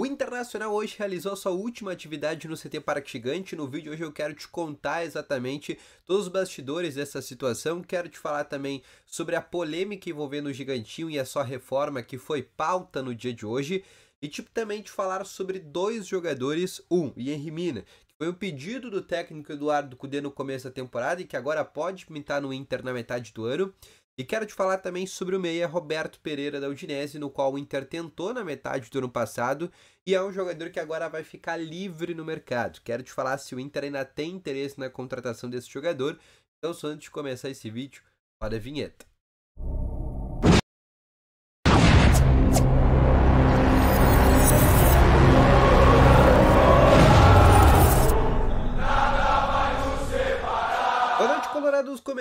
O Internacional hoje realizou sua última atividade no CT Parque Gigante. No vídeo hoje eu quero te contar exatamente todos os bastidores dessa situação. Quero te falar também sobre a polêmica envolvendo o Gigantinho e a sua reforma que foi pauta no dia de hoje. E tipo, também te falar sobre dois jogadores, um, Henry Mina, que foi um pedido do técnico Eduardo Cudê no começo da temporada e que agora pode pintar no Inter na metade do ano. E quero te falar também sobre o meia Roberto Pereira da Udinese, no qual o Inter tentou na metade do ano passado e é um jogador que agora vai ficar livre no mercado. Quero te falar se o Inter ainda tem interesse na contratação desse jogador. Então, só antes de começar esse vídeo, para a vinheta.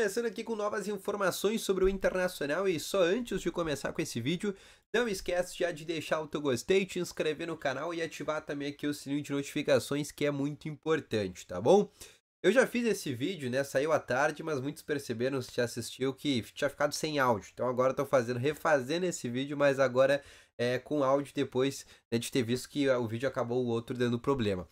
começando aqui com novas informações sobre o Internacional e só antes de começar com esse vídeo, não esquece já de deixar o teu gostei, te inscrever no canal e ativar também aqui o sininho de notificações que é muito importante, tá bom? Eu já fiz esse vídeo, né? Saiu à tarde, mas muitos perceberam se assistiu que tinha ficado sem áudio. Então agora estou fazendo, refazendo esse vídeo, mas agora é com áudio depois né, de ter visto que o vídeo acabou o outro dando problema.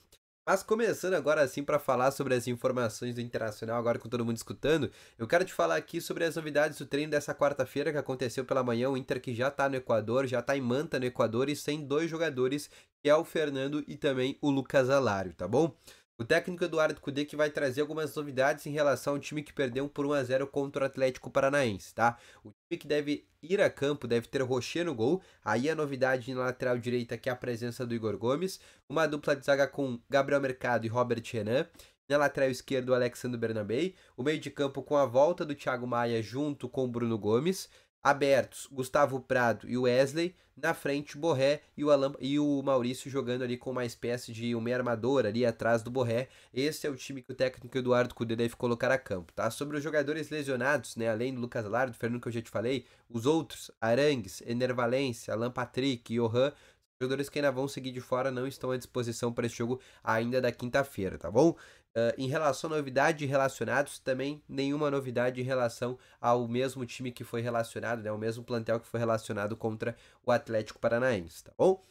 Mas começando agora assim para falar sobre as informações do Internacional, agora com todo mundo escutando, eu quero te falar aqui sobre as novidades do treino dessa quarta-feira que aconteceu pela manhã, o Inter que já tá no Equador, já tá em Manta no Equador e sem dois jogadores, que é o Fernando e também o Lucas Alário, tá bom? O técnico Eduardo Cudê que vai trazer algumas novidades em relação ao time que perdeu por 1 a 0 contra o Atlético Paranaense, tá? O time que deve ir a campo deve ter Rocher no gol. Aí a novidade na lateral direita que é a presença do Igor Gomes, uma dupla de zaga com Gabriel Mercado e Robert Renan. Na lateral esquerda, o Alexandre Bernabei. O meio de campo com a volta do Thiago Maia junto com o Bruno Gomes abertos, Gustavo Prado e Wesley, na frente Borré e o, Alan, e o Maurício jogando ali com uma espécie de um meio armador ali atrás do Borré. Esse é o time que o técnico Eduardo Cudê deve colocar a campo, tá? Sobre os jogadores lesionados, né, além do Lucas Lardo, Fernando que eu já te falei, os outros, Arangues, Enervalência, Alan Patrick, Johan, Jogadores que ainda vão seguir de fora não estão à disposição para esse jogo ainda da quinta-feira, tá bom? Uh, em relação à novidade relacionados, também nenhuma novidade em relação ao mesmo time que foi relacionado, né? O mesmo plantel que foi relacionado contra o Atlético Paranaense, tá bom?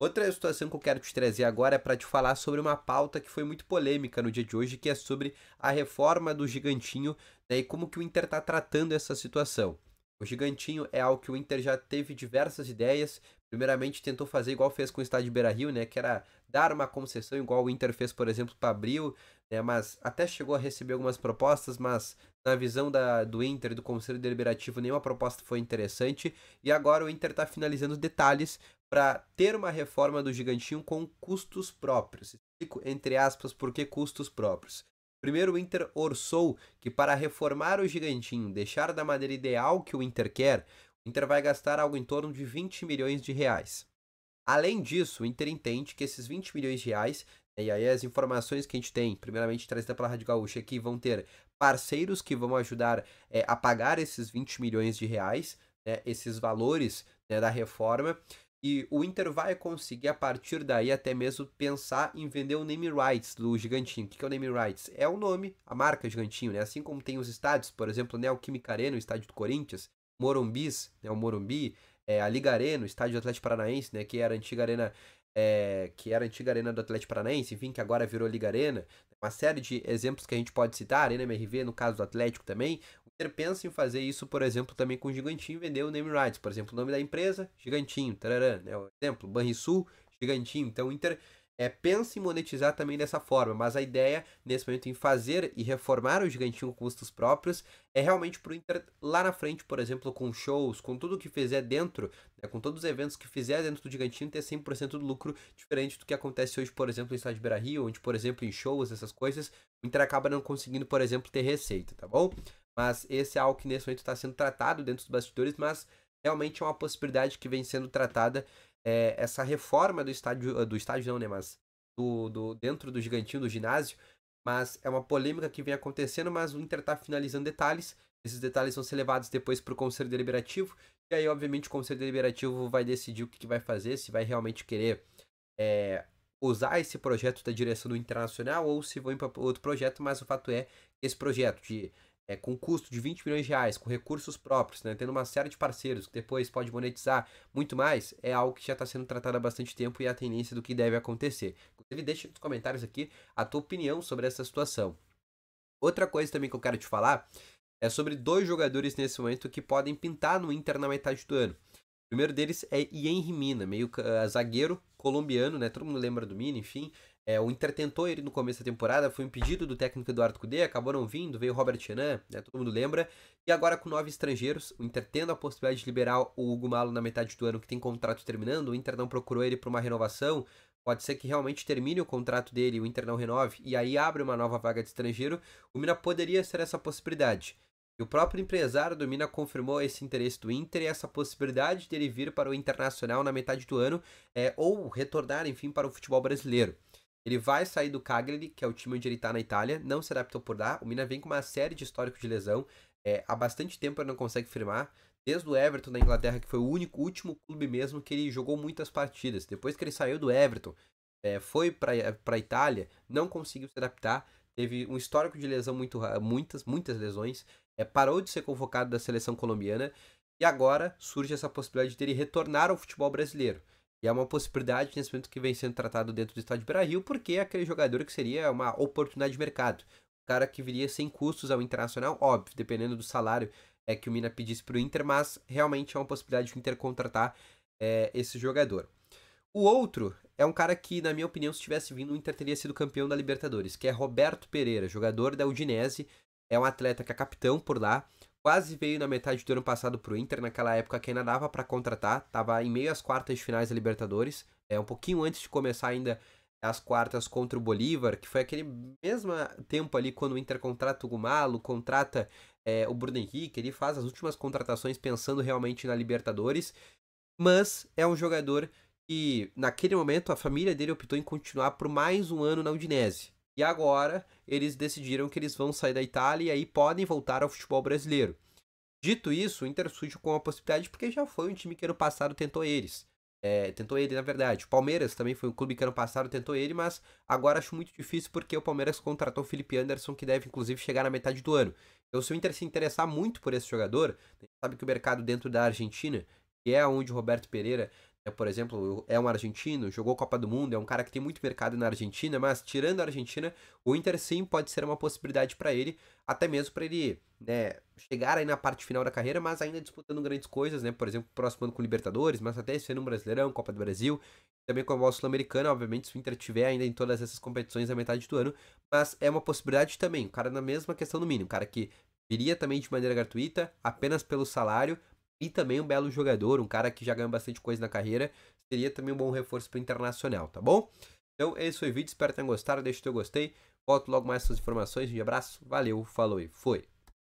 Outra situação que eu quero te trazer agora é para te falar sobre uma pauta que foi muito polêmica no dia de hoje, que é sobre a reforma do Gigantinho né, e como que o Inter está tratando essa situação. O gigantinho é algo que o Inter já teve diversas ideias. Primeiramente tentou fazer igual fez com o estádio Beira Rio, né? Que era dar uma concessão, igual o Inter fez, por exemplo, para Abril, né? Mas até chegou a receber algumas propostas, mas na visão da, do Inter, do Conselho Deliberativo, nenhuma proposta foi interessante. E agora o Inter está finalizando detalhes para ter uma reforma do gigantinho com custos próprios. Explico, entre aspas, por que custos próprios. Primeiro, o Inter orçou que para reformar o Gigantinho, deixar da maneira ideal que o Inter quer, o Inter vai gastar algo em torno de 20 milhões de reais. Além disso, o Inter entende que esses 20 milhões de reais, né, e aí as informações que a gente tem, primeiramente trazida pela Rádio Gaúcha, que vão ter parceiros que vão ajudar é, a pagar esses 20 milhões de reais, né, esses valores né, da reforma, e o Inter vai conseguir, a partir daí, até mesmo pensar em vender o name rights do Gigantinho. O que é o name rights? É o nome, a marca Gigantinho, né? Assim como tem os estádios, por exemplo, né? o Química Arena, o estádio do Corinthians, Morumbis, né? o Morumbi, é, a Liga Arena, o estádio do Atlético Paranaense, né? que era a antiga Arena é, que era a antiga arena do Atlético Paranaense, enfim, que agora virou Liga Arena. Uma série de exemplos que a gente pode citar, Arena MRV, no caso do Atlético também. O Inter pensa em fazer isso, por exemplo, também com o Gigantinho, vender o name rights. Por exemplo, o nome da empresa, Gigantinho, tararã, né? O exemplo, Banrisul, Gigantinho. Então o Inter é, pensa em monetizar também dessa forma, mas a ideia nesse momento em fazer e reformar o gigantinho com custos próprios é realmente para o Inter lá na frente, por exemplo, com shows, com tudo que fizer dentro, né, com todos os eventos que fizer dentro do gigantinho, ter 100% do lucro, diferente do que acontece hoje, por exemplo, em estádio Beira Rio, onde, por exemplo, em shows, essas coisas, o Inter acaba não conseguindo, por exemplo, ter receita, tá bom? Mas esse é algo que nesse momento está sendo tratado dentro dos bastidores, mas realmente é uma possibilidade que vem sendo tratada é, essa reforma do estádio, do estádio não, né, mas do, do, dentro do gigantinho do ginásio, mas é uma polêmica que vem acontecendo, mas o Inter está finalizando detalhes, esses detalhes vão ser levados depois para o Conselho Deliberativo, e aí, obviamente, o Conselho Deliberativo vai decidir o que, que vai fazer, se vai realmente querer é, usar esse projeto da direção do Internacional ou se vão para outro projeto, mas o fato é que esse projeto de é, com custo de 20 milhões de reais, com recursos próprios, né, tendo uma série de parceiros que depois pode monetizar muito mais, é algo que já está sendo tratado há bastante tempo e é a tendência do que deve acontecer. Inclusive, deixa nos comentários aqui a tua opinião sobre essa situação. Outra coisa também que eu quero te falar é sobre dois jogadores nesse momento que podem pintar no Inter na metade do ano. O primeiro deles é Ian Mina, meio uh, zagueiro colombiano, né? Todo mundo lembra do Mina, enfim. É, o Inter tentou ele no começo da temporada, foi um pedido do técnico Eduardo Cudê, acabou não vindo, veio Robert Chenan, né, todo mundo lembra. E agora com nove estrangeiros, o Inter tendo a possibilidade de liberar o Hugo Malo na metade do ano, que tem contrato terminando, o Inter não procurou ele para uma renovação, pode ser que realmente termine o contrato dele, o Inter não renove, e aí abre uma nova vaga de estrangeiro, o Mina poderia ser essa possibilidade. E o próprio empresário do Mina confirmou esse interesse do Inter e essa possibilidade dele vir para o Internacional na metade do ano, é, ou retornar, enfim, para o futebol brasileiro. Ele vai sair do Cagliari, que é o time onde ele está na Itália, não se adaptou por lá. O Mina vem com uma série de histórico de lesão. É, há bastante tempo ele não consegue firmar. Desde o Everton na Inglaterra, que foi o único, último clube mesmo que ele jogou muitas partidas. Depois que ele saiu do Everton, é, foi para a Itália, não conseguiu se adaptar. Teve um histórico de lesão muito muitas, muitas lesões. É, parou de ser convocado da seleção colombiana. E agora surge essa possibilidade dele retornar ao futebol brasileiro. E é uma possibilidade nesse momento que vem sendo tratado dentro do Estado de Brasil, porque é aquele jogador que seria uma oportunidade de mercado. O cara que viria sem custos ao Internacional, óbvio, dependendo do salário é que o Mina pedisse para o Inter, mas realmente é uma possibilidade de o Inter contratar é, esse jogador. O outro é um cara que, na minha opinião, se tivesse vindo, o Inter teria sido campeão da Libertadores, que é Roberto Pereira, jogador da Udinese, é um atleta que é capitão por lá, Quase veio na metade do ano passado pro Inter, naquela época que ainda dava para contratar, tava em meio às quartas de finais da Libertadores, é um pouquinho antes de começar ainda as quartas contra o Bolívar, que foi aquele mesmo tempo ali quando o Inter contrata o Gumalo, contrata é, o Bruno Henrique, ele faz as últimas contratações pensando realmente na Libertadores, mas é um jogador que naquele momento a família dele optou em continuar por mais um ano na Udinese. E agora eles decidiram que eles vão sair da Itália e aí podem voltar ao futebol brasileiro. Dito isso, o Inter surge com a possibilidade porque já foi um time que ano passado tentou eles. É, tentou ele, na verdade. O Palmeiras também foi um clube que ano passado tentou ele, mas agora acho muito difícil porque o Palmeiras contratou o Felipe Anderson, que deve inclusive chegar na metade do ano. Então, se o Inter se interessar muito por esse jogador, a gente sabe que o mercado dentro da Argentina, que é onde o Roberto Pereira é, por exemplo, é um argentino, jogou Copa do Mundo, é um cara que tem muito mercado na Argentina, mas tirando a Argentina, o Inter sim pode ser uma possibilidade para ele, até mesmo para ele né, chegar aí na parte final da carreira, mas ainda disputando grandes coisas, né? Por exemplo, próximo ano com Libertadores, mas até sendo um Brasileirão, Copa do Brasil, também com a Bola Sul-Americana, obviamente, se o Inter tiver ainda em todas essas competições na metade do ano, mas é uma possibilidade também, o cara na mesma questão do mínimo, o cara que viria também de maneira gratuita, apenas pelo salário, e também um belo jogador, um cara que já ganhou bastante coisa na carreira. Seria também um bom reforço para o Internacional, tá bom? Então, esse é foi o vídeo. Espero que tenham gostado. Deixe o seu gostei. Volto logo mais suas informações. Um abraço. Valeu, falou e fui.